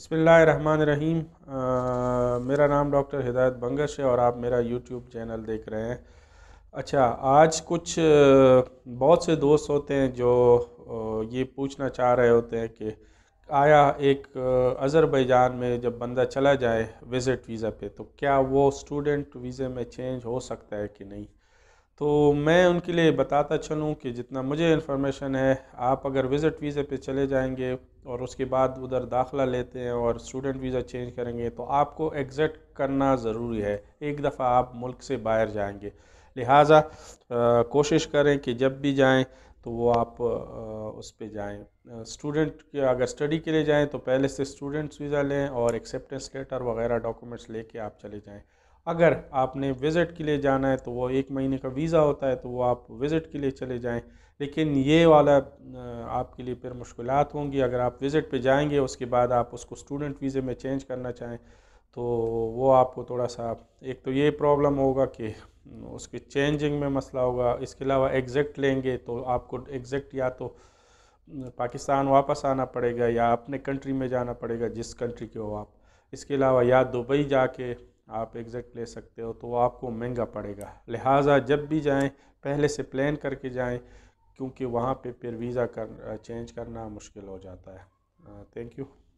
बसमीम मेरा नाम डॉक्टर हिदायत बंगश है और आप मेरा यूट्यूब चैनल देख रहे हैं अच्छा आज कुछ बहुत से दोस्त होते हैं जो ये पूछना चाह रहे होते हैं कि आया एक अज़रबैजान में जब बंदा चला जाए विज़िट वीज़ा पे तो क्या वो स्टूडेंट वीज़े में चेंज हो सकता है कि नहीं तो मैं उनके लिए बताता चलूँ कि जितना मुझे इन्फॉर्मेशन है आप अगर विज़िट वीज़े पे चले जाएंगे और उसके बाद उधर दाखला लेते हैं और स्टूडेंट वीज़ा चेंज करेंगे तो आपको एग्ज़िट करना ज़रूरी है एक दफ़ा आप मुल्क से बाहर जाएंगे लिहाजा कोशिश करें कि जब भी जाएं तो वो आप आ, उस पर जाएँ स्टूडेंट अगर स्टडी के लिए जाएँ तो पहले से स्टूडेंट्स वीज़ा लें और एक्सेप्टेंस लेटर वगैरह डॉक्यूमेंट्स ले आप चले जाएँ अगर आपने विज़िट के लिए जाना है तो वो एक महीने का वीज़ा होता है तो वो आप विज़िट के लिए चले जाएं लेकिन ये वाला आपके लिए फिर मुश्किल होंगी अगर आप विज़िट पे जाएंगे उसके बाद आप उसको स्टूडेंट वीज़े में चेंज करना चाहें तो वो आपको थोड़ा सा एक तो ये प्रॉब्लम होगा कि उसके चेंजिंग में मसला होगा इसके अलावा एग्जैक्ट लेंगे तो आपको एग्जैक्ट या तो पाकिस्तान वापस आना पड़ेगा या अपने कंट्री में जाना पड़ेगा जिस कंट्री के हो आप इसके अलावा या दुबई जाके आप एग्जैक्ट ले सकते हो तो वो आपको महंगा पड़ेगा लिहाजा जब भी जाएं पहले से प्लान करके जाएं क्योंकि वहाँ पे फिर वीज़ा कर चेंज करना मुश्किल हो जाता है थैंक uh, यू